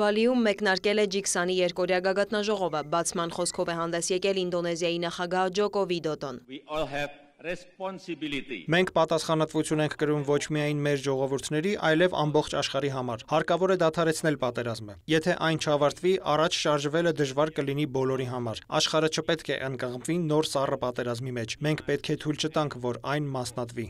Բալիում մեկնարկել է G20-ի երկորյա գագաթնաժողովը, բացման խոսքով է հանդես եկել ինդոնեզիայի նախագահ ջոկո վիդոտոն։ Մենք պատասխանատվություն ենք կրում ոչ միայն մեր ժողովուրդների, այլև ամբողջ աշխարհի համար։ Հարկավոր է դադարեցնել պատերազմը։ Եթե այն չավարտվի, առաջ շարժվելը դժվար կլինի բոլորի համար։ Աշխարհը չպետք է ընկղմվի նոր սառը պատերազմի մեջ։ Մենք պետք է թույլ չտանք, որ այն մասնատվի։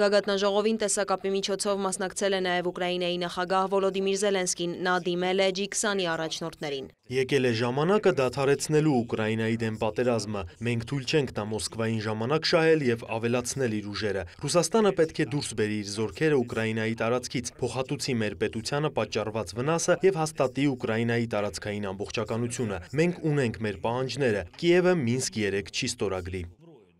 Գագաթնաժողովին տեսակապի միջոցով մասնակցել է նաև Ուկրաինայի նախագահ Վոլոդիմիր Զելենսկին, նա դիմել է G20-ի առաջնորդներին։ Եկել է ժամանակը դադարեցնելու Ուկրաինայի դեմ պատերազմը։ Մենք թույլ չենք տա Մոսկվային ժամանակ շահել եւ ավելացնել իր ուժերը։ Ռուսաստանը պետք է դուրս բերի իր զորքերը Ուկրաինայի տարածքից, փոխհատուցի մեր պետությանը պատճառված վնասը եւ հաստատի Ուկրաինայի տարածքային ամբողջականությունը։ Մենք ունենք մեր պահանջները։ Կիևը Մինսկ 3 չի ստորագրի։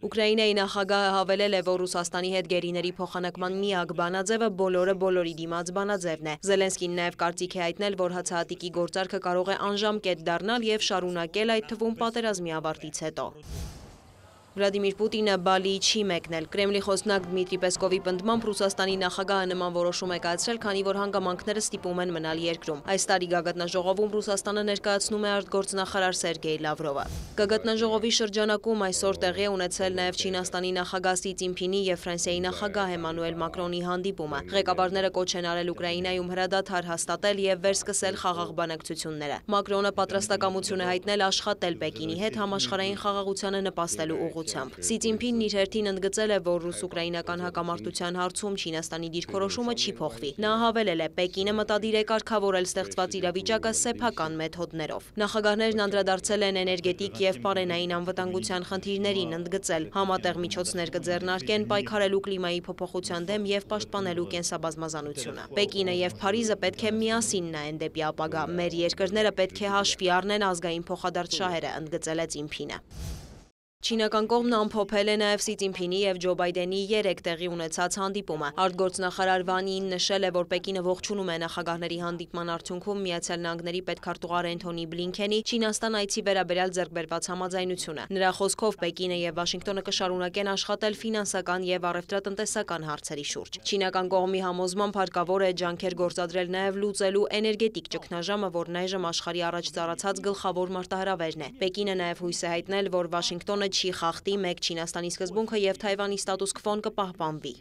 Ուկրաինայի նախագահը հավելել է, որ Ռուսաստանի հետ գերիների փոխանակման միակ բանաձևը բոլորը բոլորի դիմաց բանաձևն է։ Զելենսկին նաև կարծիք է հայտնել, որ հացահատիկի գործարքը կարող է անժամ կետ դառնալ եւ շարունակել այդ թվում պատերազմի ավարտից հետո։ Վլադիմիր Պուտինը բալի չի մեկնել։ Կրեմլի խոսնակ դմիտրի պեսկովի պնդմամբ Հուսաստանի նախագահը նման որոշում է կացրել, քանի որ հանգամանքները ստիպում են մնալ երկրում։ Այս տարի գագտնաժողովում Հուսաստանը ներկայացնում է արտգործնախարար Սերգեյ Լավրովը։ Գագտնաժողովի շրջանակում այսօր տեղի է ունեցել նաև Չինաստանի նախագահ Սի Ցինփինի եւ Ֆրանսիայի նախագահ Էմանուել Մակրոնի հանդիպումը։ Ղեկավարները կոչ են արել Ուկրաինայում հրադադար հաստատել եւ վերսկսել խաղաղ բանակցությունները։ Մակրոնը պատրաստակամություն է հայտնել աշխատել Պեկինի հետ համաշխարհային խաղաղությանը նպաստելու ուղղությամբ աջակցությամբ։ Սի Ցինփինն իր հերթին ընդգծել է, որ ռուս-ուկրաինական հակամարտության հարցում Չինաստանի դիրքորոշումը չի փոխվի։ Նա հավելել է, Պեկինը մտադիր է կարգավորել ստեղծված իրավիճակը սեփական մեթոդներով։ Նախագահներն անդրադարձել են էներգետիկ եւ պարենային անվտանգության խնդիրներին, ընդգծել համատեղ միջոցներ կձեռնարկեն պայքարելու կլիմայի փոփոխության դեմ եւ պաշտպանելու կենսաբազմազանությունը։ Պեկինը եւ Փարիզը պետք է միասին նայեն դեպի ապագա։ Մեր երկրները պետք է հաշվի առնեն ազգային փոխադարձ շահերը, ընդգծել է Ցինփինը։ Չինական կողմն ամփոփել է նաև Սի Ցինփինի եւ Ջո Բայդենի 3 տեղի ունեցած հանդիպումը։ Արտգործնախարար Վանին նշել է, որ Պեկինը ողջունում է նախագահների հանդիպման արդյունքում Միացյալ Նահանգների պետքարտուղար Էնթոնի Բլինքենի Չինաստան այցի վերաբերյալ ձեռքբերված համաձայնությունը։ Նրա խոսքով Պեկինը եւ Վաշինգտոնը կշարունակեն աշխատել ֆինանսական եւ առևտրատնտեսական հարցերի շուրջ։ Չինական կողմի համոզմամբ հարկավոր է ջանքեր գործադրել նաև լուծելու էներգետիկ ճգնաժամը, որն այժմ աշխարհի առաջ ծառացած գլխավոր մարտահրավերն է։ Պեկինը նաև հույս է հայտնել, որ Վաշինգտոնը չի խախտի մեկ Չինաստանի սկզբունքը և Թայվանի ստատուս կվոն կպահպանվի։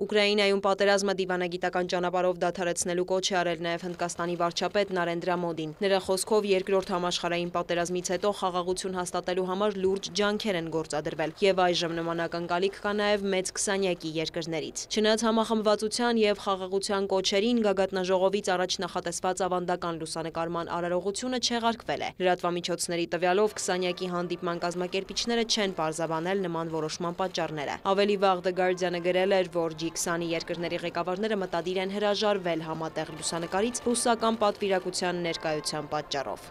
Ուկրաինայում պատերազմը դիվանագիտական ճանապարով դադարեցնելու կոչ է արել նաև Հնդկաստանի վարչապետ Նարենդրա Մոդին։ Նրա խոսքով երկրորդ համաշխարհային պատերազմից հետո խաղաղություն հաստատելու համար լուրջ ջանքեր են գործադրվել եւ այժմ նման ակնկալիք կա նաև մեծ 20-յակի երկրներից։ Չնայած համախմբվածության եւ խաղաղության կոչերին գագաթնաժողովից առաջ նախատեսված ավանդական լուսանկարման արարողությունը չեղարկվել է։ Լրատվամիջոցների տվյալով 20-յակի հանդիպման կազմակերպիչները չեն բարձաբանել նման որոշման պատճառները։ Ավելի վաղ The Guardian-ը գրել էր, որ G20 երկրների ղեկավարները մտադիր են հրաժարվել համատեղ լուսանկարից ռուսական պատվիրակության ներկայության պատճառով։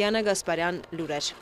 Դիանա Գասպարյան, Լուրեր։